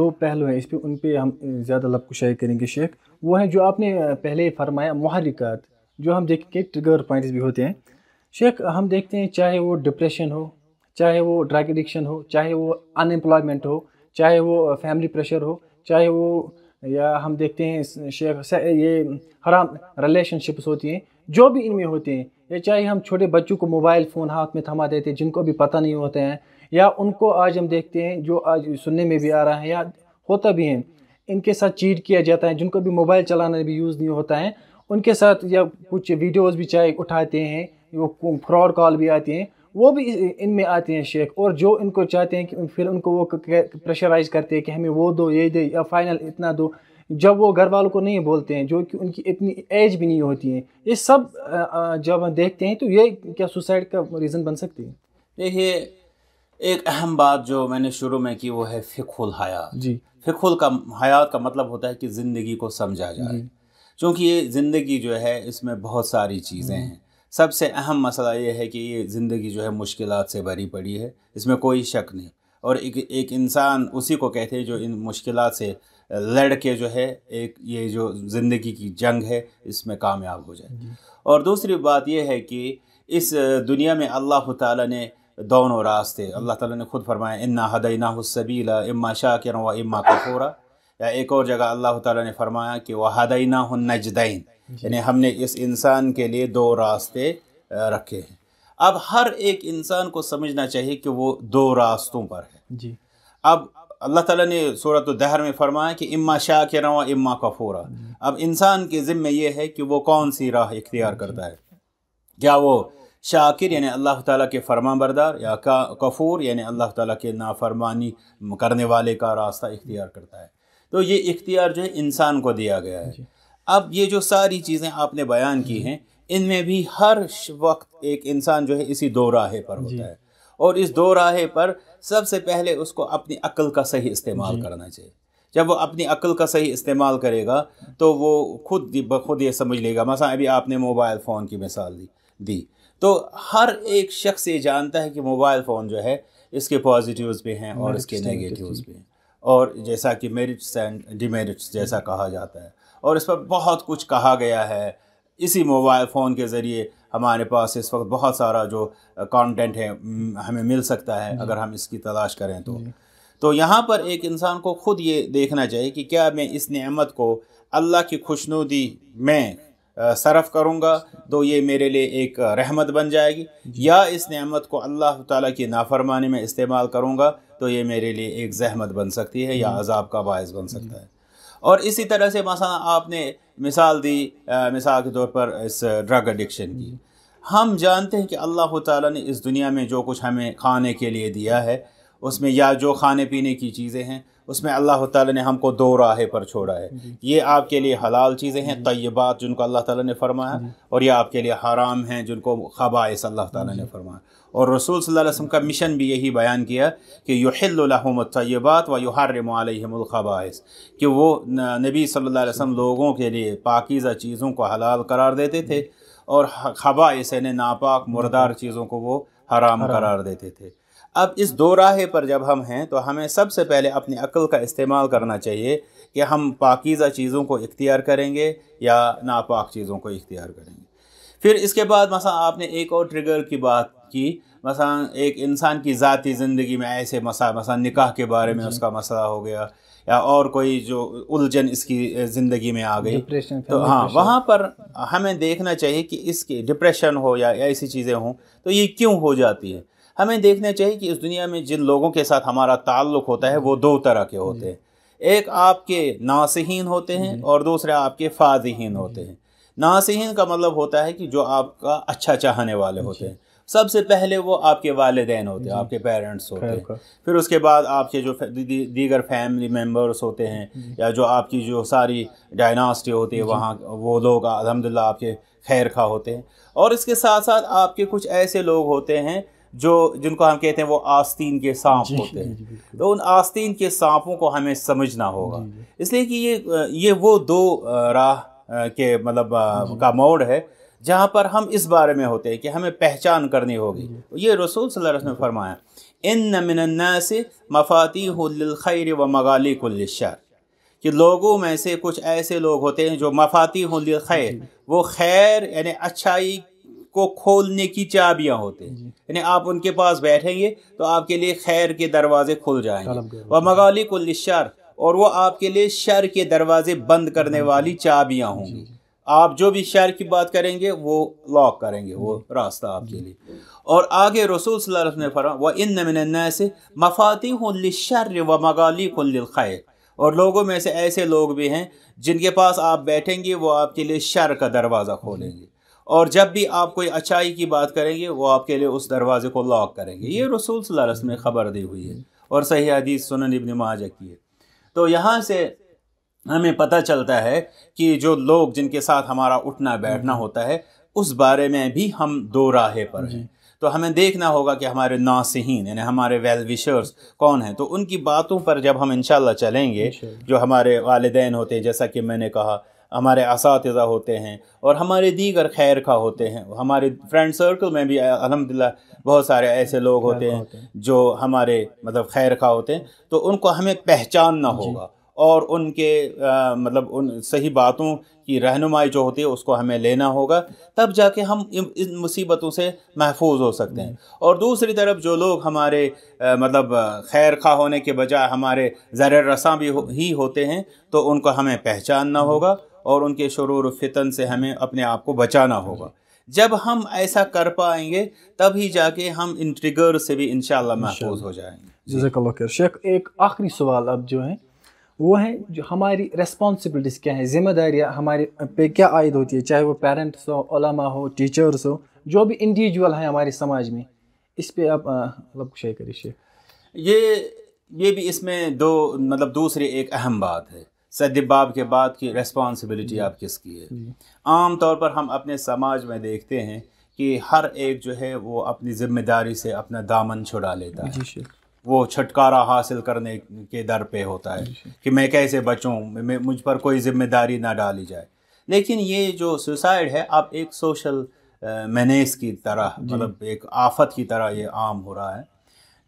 दो पहलू हैं इस पर उन पर हम ज़्यादा लब कुशाई करेंगे शेख वो हैं जो आपने पहले फरमाया महरिकात जो हम देखेंगे ट्रिगर पॉइंट्स भी होते हैं शेख हम देखते हैं चाहे वो डिप्रेशन हो चाहे वो ड्रग एडिक्शन हो चाहे वो अनएम्प्लॉयमेंट हो चाहे वो फैमिली प्रेशर हो चाहे वो या हम देखते हैं शेख ये हराम रिलेशनशिप्स होती हैं जो भी इनमें होते हैं या चाहे हम छोटे बच्चों को मोबाइल फ़ोन हाथ में थमा देते हैं जिनको भी पता नहीं होते हैं या उनको आज हम देखते हैं जो आज सुनने में भी आ रहा है या होता भी है इनके साथ चीट किया जाता है जिनको भी मोबाइल चलाना भी यूज़ नहीं होता है उनके साथ या कुछ वीडियोज़ भी चाहे उठाते हैं वो फ्रॉड कॉल भी आती हैं वो भी इनमें आते हैं शेख और जो इनको चाहते हैं कि फिर उनको वो प्रेशराइज करते हैं कि हमें वो दो ये दे या फाइनल इतना दो जब वो घर वालों को नहीं बोलते हैं जो कि उनकी इतनी एज भी नहीं होती है ये सब जब देखते हैं तो ये क्या सुसाइड का रीज़न बन सकती है देखिए एक अहम बात जो मैंने शुरू में की वो है फ़िकुल हयात जी फ़िकुल का हयात का मतलब होता है कि ज़िंदगी को समझा जाए क्योंकि ये ज़िंदगी जो है इसमें बहुत सारी चीज़ें हम्म। हैं सबसे अहम मसला ये है कि ये ज़िंदगी जो है मुश्किल से भरी पड़ी है इसमें कोई शक नहीं और एक एक इंसान उसी को कहते हैं जो इन मुश्किल से लड़ के जो है एक ये जो ज़िंदगी की जंग है इसमें कामयाब हो जाए और दूसरी बात यह है कि इस दुनिया में अल्लाह ताला ने दोनों रास्ते अल्लाह ताला ने खुद फरमाया इन्ना हदयना सबीला इम्मा के व इम्मा कपूरा या एक और जगह अल्लाह ताला ने फरमाया कि वह हदयना नजदैन यानी हमने इस इंसान के लिए दो रास्ते रखे हैं अब हर एक इंसान को समझना चाहिए कि वो दो रास्तों पर है जी अब अल्लाह ताला ने सूरत दहर में फरमाया कि इम्मा शाह के रवा इम्मा कफूरा अब इंसान के ज़िम्मे ये है कि वो कौन सी राह इख्तियार करता है क्या वो शाकिर यानी अल्लाह ताला के फरमा बरदार या का कफूर यानी अल्लाह ताला के नाफरमानी करने वाले का रास्ता इख्तियार करता है तो ये इख्तियार जो है इंसान को दिया गया है अब ये जो सारी चीज़ें आपने बयान की हैं इनमें भी हर वक्त एक इंसान जो है इसी दो राहे पर होता है और इस दो राहे पर सबसे पहले उसको अपनी अक्ल का सही इस्तेमाल करना चाहिए जब वो अपनी अक्ल का सही इस्तेमाल करेगा तो वो खुद ब खुद ये समझ लेगा मसा अभी आपने मोबाइल फ़ोन की मिसाल दी दी तो हर एक शख्स ये जानता है कि मोबाइल फ़ोन जो है इसके पॉजिटिव्स भी हैं और इसके नेगेटिव्स भी हैं और जैसा कि मेरिट्स एंड डिमेरिट्स जैसा कहा जाता है और इस पर बहुत कुछ कहा गया है इसी मोबाइल फ़ोन के ज़रिए हमारे पास इस वक्त बहुत सारा जो कंटेंट है हमें मिल सकता है अगर हम इसकी तलाश करें तो तो यहाँ पर एक इंसान को ख़ुद ये देखना चाहिए कि क्या मैं इस नेमत को अल्लाह की खुशनुदी में सरफ़ करूँगा तो ये मेरे लिए एक रहमत बन जाएगी या इस नेमत को अल्लाह ताला की नाफरमानी में इस्तेमाल करूँगा तो ये मेरे लिए एक जहमत बन सकती है या अजाब का बायस बन सकता है और इसी तरह से मसा आपने मिसाल दी आ, मिसाल के तौर पर इस ड्रग एडिक्शन की हम जानते हैं कि अल्लाह ताला ने इस दुनिया में जो कुछ हमें खाने के लिए दिया है उसमें या जो खाने पीने की चीज़ें हैं उसमें अल्लाह ताला ने हमको दो राहे पर छोड़ा है ये आपके लिए हलाल चीज़ें हैं तयबात जिनको अल्लाह ताला ने फरमाया और ये आपके लिए हराम हैं जिनको खबाइस अल्लाह ताला ने फरमाया और रसूल सल्लल्लाहु अलैहि वसल्लम का मिशन भी यही बयान किया कि युहिल्लमतयबात व युहारमलखबाइस कि वो नबी सल्लल्लाहु अलैहि वसल्लम लोगों के लिए पाकिज़ा चीज़ों को हलाल करार देते थे और खबाइस यानी नापाक मुर्दार चीज़ों को वो हराम करार देते थे अब इस दो राह पर जब हम हैं तो हमें सबसे पहले अपनी अक्ल का इस्तेमाल करना चाहिए कि हम पाकिज़ा चीज़ों को इख्तियार करेंगे या नापाक चीज़ों को इख्तियार करेंगे फिर इसके बाद मसा आपने एक और ट्रिगर की बात कि मसा एक इंसान की ज़ाती ज़िंदगी में ऐसे मसा मसा निकाह के बारे में उसका मसला हो गया या और कोई जो उलझन इसकी ज़िंदगी में आ गई तो हाँ वहाँ पर हमें देखना चाहिए कि इसके डिप्रेशन हो या ऐसी चीज़ें हों तो ये क्यों हो जाती है हमें देखना चाहिए कि इस दुनिया में जिन लोगों के साथ हमारा ताल्लुक़ होता है वो दो तरह के होते हैं एक आपके नासहीन होते हैं और दूसरे आपके फाजहीन होते हैं नासहीन का मतलब होता है कि जो आपका अच्छा चाहने वाले होते हैं सबसे पहले वो आपके वालदेन होते हैं आपके पेरेंट्स होते हैं फिर उसके बाद आपके जो दीगर फैमिली मेम्बर्स होते हैं या जो आपकी जो सारी डायनास्टी होती है वहाँ वो लोग अलहमदिल्ला आपके खैर खा होते हैं और इसके साथ साथ आपके कुछ ऐसे लोग होते हैं जो जिनको हम कहते हैं वो आस्तीन के सांप होते हैं तो उन आस्तीन के सांपों को हमें समझना होगा इसलिए कि ये ये वो दो राह के मतलब का मोड़ है जहाँ पर हम इस बारे में होते हैं कि हमें पहचान करनी होगी ये रसूल सल्लल्लाहु अलैहि वसल्लम ने फरमाया इन से मफाती खैर व मगाली कुल्लर कि लोगों में से कुछ ऐसे लोग होते हैं जो मफाती खैर वो खैर यानी अच्छाई को खोलने की चाबियां होते हैं यानी आप उनके पास बैठेंगे तो आपके लिए खैर के दरवाजे खुल जाएंगे व मगाली कुल्लर और वो आपके लिए शर के दरवाजे बंद करने वाली चाबियाँ होंगी आप जो भी शहर की बात करेंगे वो लॉक करेंगे वो रास्ता आपके लिए और आगे रसूल सल्लल्लाहु अलैहि वसल्लम ने फरमा व इन मिन से मफाती शर व मगाली खैर और लोगों में से ऐसे लोग भी हैं जिनके पास आप बैठेंगे वो आपके लिए शर का दरवाज़ा खोलेंगे और जब भी आप कोई अच्छाई की बात करेंगे वो आपके लिए उस दरवाज़े को लॉक करेंगे ये रसूल सल्लल्लाहु अलैहि वसल्लम ने खबर दी हुई है और सही हदीस सुनन इब्न माजा की है तो यहाँ से हमें पता चलता है कि जो लोग जिनके साथ हमारा उठना बैठना हम्म। होता है उस बारे में भी हम दो राहे पर हैं तो हमें देखना होगा कि हमारे नासहीन यानी हमारे वेल विशर्स कौन हैं तो उनकी बातों पर जब हम इनशाला चलेंगे जो हमारे वालदेन होते हैं जैसा कि मैंने कहा हमारे इस होते हैं और हमारे दीगर खैर खा होते हैं हमारे फ्रेंड सर्कल में भी अलहमदिल्ला बहुत सारे ऐसे लोग होते हैं जो हमारे मतलब खैर खा होते हैं तो उनको हमें पहचानना होगा और उनके आ, मतलब उन सही बातों की रहनुमाई जो होती है उसको हमें लेना होगा तब जाके हम इन मुसीबतों से महफूज हो सकते हैं हम्म। और दूसरी तरफ जो लोग हमारे आ, मतलब खैर खा होने के बजाय हमारे ज़र रसा भी हो, ही होते हैं तो उनको हमें पहचानना हम्म। होगा और उनके शुरू फितन से हमें अपने आप को बचाना होगा जब हम ऐसा कर पाएंगे तभी जाके हम इन ट्रिगर से भी इन महफूज हो जाएंगे जजाकल्ला शेख एक आखिरी सवाल अब जो है वो हैं जो हमारी रेस्पॉन्सिबिलिटीज़ क्या है जिम्मेदारियाँ हमारे पे क्या आयद होती है चाहे वो पेरेंट्स हो ओलमा हो टीचर्स हो जो भी इंडिविजुअल हैं हमारे समाज में इस पर आप मतलब शेयर करिए शेयर ये ये भी इसमें दो मतलब दूसरी एक अहम बात है बाब के बाद की रेस्पॉन्सिबिलिटी आप किसकी है आम तौर पर हम अपने समाज में देखते हैं कि हर एक जो है वो अपनी जिम्मेदारी से अपना दामन छुड़ा लेता है वो छुटकारा हासिल करने के दर पे होता है कि मैं कैसे बचूं मैं मुझ पर कोई जिम्मेदारी ना डाली जाए लेकिन ये जो सुसाइड है अब एक सोशल मैनेस की तरह मतलब एक आफत की तरह ये आम हो रहा है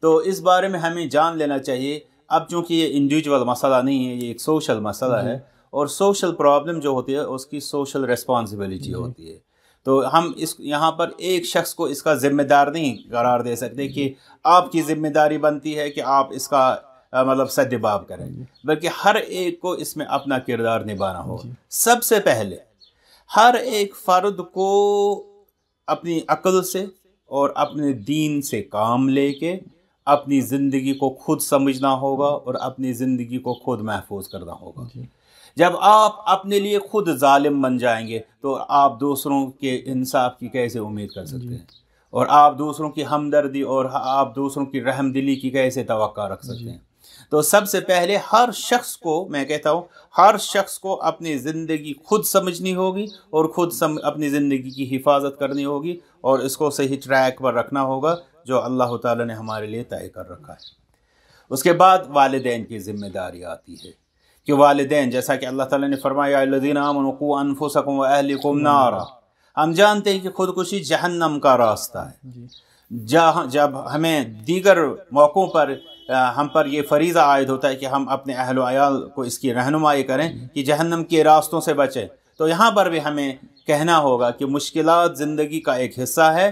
तो इस बारे में हमें जान लेना चाहिए अब चूँकि ये इंडिविजुअल मसला नहीं है ये एक सोशल मसला है और सोशल प्रॉब्लम जो होती है उसकी सोशल रिस्पॉन्सिबिलिटी होती है तो हम इस यहाँ पर एक शख्स को इसका ज़िम्मेदार नहीं करार दे सकते कि आपकी ज़िम्मेदारी बनती है कि आप इसका मतलब सदबाव करें बल्कि हर एक को इसमें अपना किरदार निभाना होगा सबसे पहले हर एक फ़र्द को अपनी अकल से और अपने दीन से काम लेके अपनी ज़िंदगी को खुद समझना होगा और अपनी ज़िंदगी को खुद महफूज करना होगा जब आप अपने लिए खुद ालिम बन जाएंगे तो आप दूसरों के इंसाफ की कैसे उम्मीद कर सकते हैं और आप दूसरों की हमदर्दी और आप दूसरों की रहम दिली की कैसे तो रख सकते हैं तो सबसे पहले हर शख्स को मैं कहता हूँ हर शख्स को अपनी ज़िंदगी खुद समझनी होगी और खुद सम, अपनी ज़िंदगी की हिफाजत करनी होगी और इसको सही ट्रैक पर रखना होगा जो अल्लाह ताला ने हमारे लिए तय कर रखा है उसके बाद वालदेन की ज़िम्मेदारी आती है कि वाले जैसा कि अल्लाह ताला ने फरमाया अनफुसकुम नारा हम जानते हैं कि खुदकुशी जहन्नम का रास्ता है जहाँ जब हमें दीगर मौक़ों पर हम पर यह फरीज़ा आयद होता है कि हम अपने अहल आयाल को इसकी रहनुमाई करें कि जहन्नम के रास्तों से बचें तो यहाँ पर भी हमें कहना होगा कि मुश्किल ज़िंदगी का एक हिस्सा है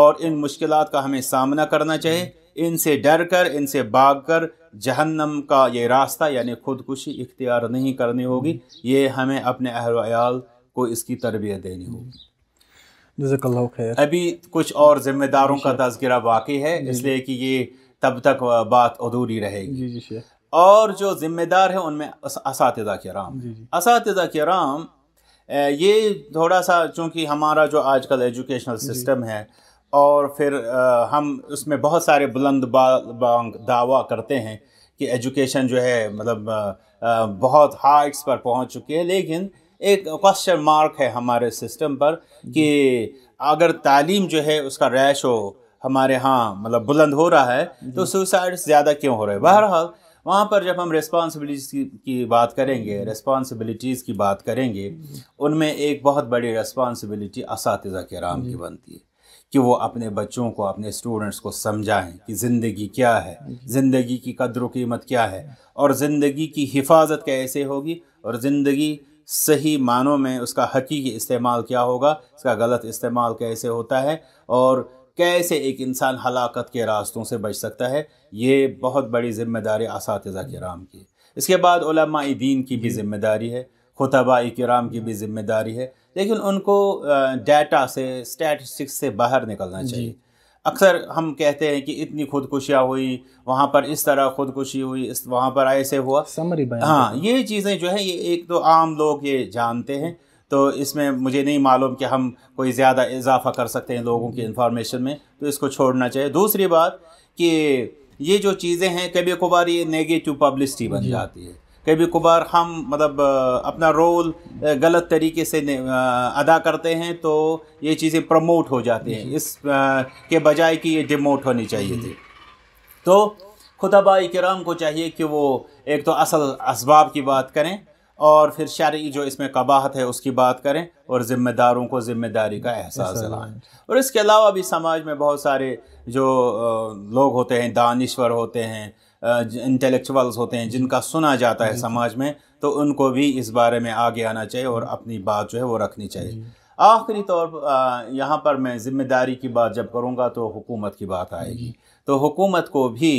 और इन मुश्किल का हमें सामना करना चाहिए इनसे डर कर इनसे भाग कर जहन्नम का ये रास्ता यानी खुदकुशी इख्तियार नहीं करनी होगी ये हमें अपने अहल को इसकी तरबियत देनी होगी अभी कुछ और ज़िम्मेदारों का तस्करा बाकी है इसलिए कि ये तब तक बात अधूरी रहेगी जी जी और जो ज़िम्मेदार है उनमें के राम इस राम ये थोड़ा सा चूँकि हमारा जो आजकल एजुकेशनल सिस्टम है और फिर हम उसमें बहुत सारे बुलंद बांग दावा करते हैं कि एजुकेशन जो है मतलब बहुत हाइट्स पर पहुंच चुकी है लेकिन एक क्वेश्चन मार्क है हमारे सिस्टम पर कि अगर तालीम जो है उसका रैश हो हमारे यहाँ मतलब बुलंद हो रहा है तो सुसाइड ज़्यादा क्यों हो रहे हैं बहरहाल वहाँ पर जब हम रिस्पॉन्सिबिलिटीज़ की, की बात करेंगे रिस्पॉन्सिबिलिटीज़ की बात करेंगे उनमें एक बहुत बड़ी रिस्पॉन्सिबिलिटी इस कराम की बनती है कि वो अपने बच्चों को अपने स्टूडेंट्स को समझाएं कि ज़िंदगी क्या है ज़िंदगी की कदर कीमत क्या है और ज़िंदगी की हिफाजत कैसे होगी और ज़िंदगी सही मानों में उसका हकीकी इस्तेमाल क्या होगा इसका गलत इस्तेमाल कैसे होता है और कैसे एक इंसान हलाकत के रास्तों से बच सकता है ये बहुत बड़ी ज़िम्मेदारी इस कराम की इसके बाद दीन की भी ज़िम्मेदारी है खुतबा कराम की भी ज़िम्मेदारी है लेकिन उनको डाटा से स्टैटिस्टिक्स से बाहर निकलना चाहिए अक्सर हम कहते हैं कि इतनी खुदकुशियाँ हुई वहाँ पर इस तरह खुदकुशी हुई इस वहाँ पर ऐसे हुआ समरी बयान हाँ ये चीज़ें जो है ये एक तो आम लोग ये जानते हैं तो इसमें मुझे नहीं मालूम कि हम कोई ज़्यादा इजाफा कर सकते हैं लोगों की इन्फॉर्मेशन में तो इसको छोड़ना चाहिए दूसरी बात कि ये जो चीज़ें हैं कभी कभार ये नेगेटिव पब्लिसिटी बन जाती है कभी कभार हम मतलब अपना रोल गलत तरीके से अदा करते हैं तो ये चीज़ें प्रमोट हो जाती हैं इस के बजाय कि ये डिमोट होनी चाहिए थी तो खुतबा कराम को चाहिए कि वो एक तो असल इसबाब की बात करें और फिर शर्य जो इसमें कबाहत है उसकी बात करें और ज़िम्मेदारों को ज़िम्मेदारी का एहसास दिलाएँ और इसके अलावा भी समाज में बहुत सारे जो लोग होते हैं दानश्वर होते हैं इंटेलेक्चुअल्स होते हैं जिनका सुना जाता है समाज में तो उनको भी इस बारे में आगे आना चाहिए और अपनी बात जो है वो रखनी चाहिए आखिरी तौर पर यहाँ पर मैं ज़िम्मेदारी की बात जब करूँगा तो हुकूमत की बात आएगी तो हुकूमत को भी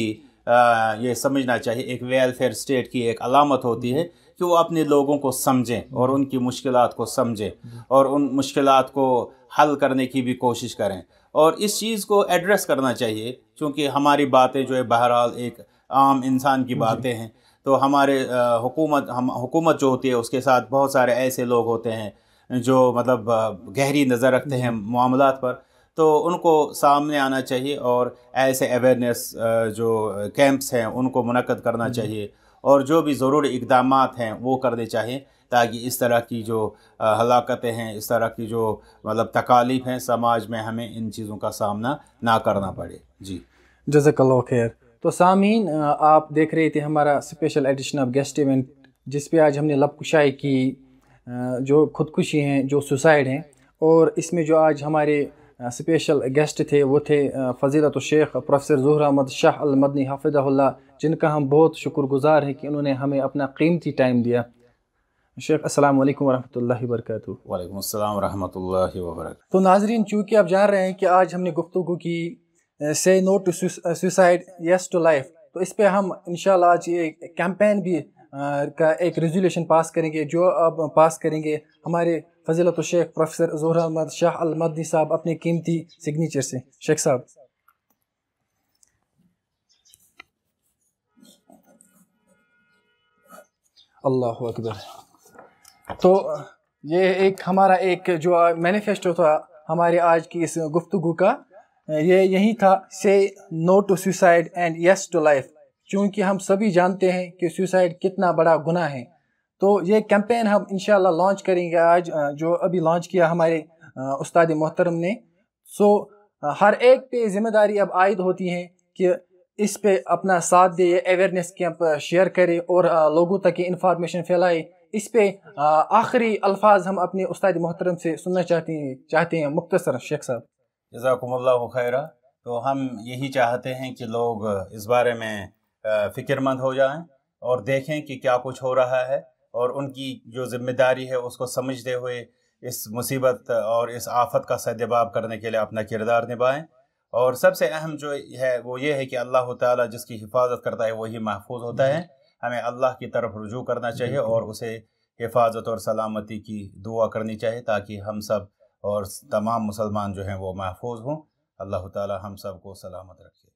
ये समझना चाहिए एक वेलफेयर स्टेट की एक अलामत होती है कि वो अपने लोगों को समझें और उनकी मुश्किल को समझें और उन मुश्किल को हल करने की भी कोशिश करें और इस चीज़ को एड्रेस करना चाहिए क्योंकि हमारी बातें जो है बहरहाल एक आम इंसान की बातें हैं तो हमारे हुकूमत हम हुकूमत जो होती है उसके साथ बहुत सारे ऐसे लोग होते हैं जो मतलब गहरी नज़र रखते हैं मामला पर तो उनको सामने आना चाहिए और ऐसे अवेयरनेस जो कैंप्स हैं उनको मनकद करना चाहिए और जो भी ज़रूरी इकदाम हैं वो करने चाहिए ताकि इस तरह की जो हलाकतें हैं इस तरह की जो मतलब तकालीफ हैं समाज में हमें इन चीज़ों का सामना ना करना पड़े जी जैसे खैर तो सामीन आप देख रहे थे हमारा special edition of guest event जिस पे आज हमने लबकुशाई की जो खुदकुशी हैं जो सुसाइड हैं और इसमें जो आज हमारे स्पेशल गेस्ट थे वो थे फजीलत शेख प्रोफेसर जहर अहमद शाह अलमदनी हाफिज़ल्ला जिनका हम बहुत शुक्रगुजार हैं कि उन्होंने हमें अपना कीमती टाइम दिया शेख अस्सलाम वरह वरक वरकatuh वरह तो नाजरीन चूँकि आप जान रहे हैं कि आज हमने गुफ्तु की say no to suicide yes to life तो इस पर हम इन आज ये कैंपेन भी uh, का एक रेजोल्यूशन पास करेंगे जो अब पास करेंगे हमारे फजीलत शेख प्रोफेसर जहर अहमद शाह अलमदी साहब अपने कीमती सिग्नेचर से शेख साहब अल्लाह अकबर तो ये एक हमारा एक जो मैनिफेस्टो था हमारे आज की इस गुफ्तु का ये यही था say no to suicide and yes to life क्योंकि हम सभी जानते हैं कि सुसाइड कितना बड़ा गुना है तो ये कैंपेन हम इन लॉन्च करेंगे आज जो अभी लॉन्च किया हमारे उस्ताद मोहतरम ने सो हर एक पे जिम्मेदारी अब आयद होती है कि इस पे अपना साथ दे अवेयरनेस कैंप शेयर करे और लोगों तक ये इन्फॉर्मेशन फैलाए इस पे आखिरी अल्फाज हम अपने उस्ताद मोहतरम से सुनना चाहते हैं चाहते हैं मुख्तसर शेख साहब जजाकमल्ला खैरा तो हम यही चाहते हैं कि लोग इस बारे में फ़िक्रमंद हो जाएं और देखें कि क्या कुछ हो रहा है और उनकी जो जिम्मेदारी है उसको समझते हुए इस मुसीबत और इस आफत का सदबाब करने के लिए अपना किरदार निभाएं और सबसे अहम जो है वो ये है कि अल्लाह ताला जिसकी हिफाजत करता है वही महफूज होता है हमें अल्लाह की तरफ रुजू करना चाहिए और उसे हिफाजत और सलामती की दुआ करनी चाहिए ताकि हम सब और तमाम मुसलमान जो हैं वो महफूज हों अल्लाह ताला हम सब को सलामत रखे